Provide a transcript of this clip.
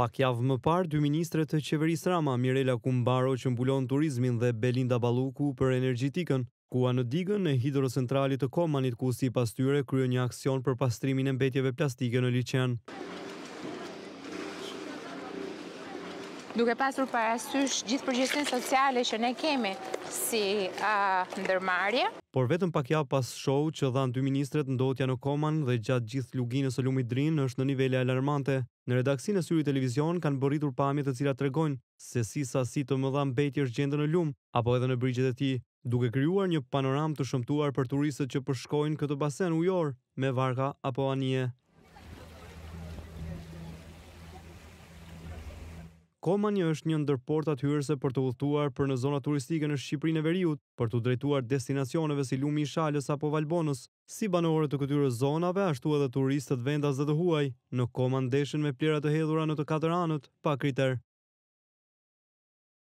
Pak javë më parë, dy ministre të qeverisë Rama, Mirela Kumbaro që mbulon turizmin dhe Belinda Balluku për energjetikën, ku anë digën e hidrocentralit të Komanit ku si pas tyre kryo një aksion për pastrimin e mbetjeve plastike në Liqen. Duke pasur parasysh gjithë përgjështën sociale që ne kemi si ndërmarje, Por vetëm pak javë pas show që dhan dy ministret ndotja në Koman dhe gjatë gjithë luginës së lumit Drin është në nivele alarmante. Në redaksinë e syrit televizion kanë bërritur pamje të cilat tregojnë se si sasi të mëdha mbeti është gjendë në lum apo edhe në brigjet e tij, duke krijuar një panoramë të shëmtuar për turistët që përshkojnë këtë basen ujor me varka apo anije. një është një ndërportat hyrëse për të udhëtuar për në zona turistike në Shqipërinë e Veriut, për të drejtuar destinacioneve si Lumi i Shalës apo Valbonës. Si banorët të këtyre zonave, ashtu edhe turistët vendas dhe të huaj, në Koman ndeshin me plera të hedhura në të katër anët, pa kriter.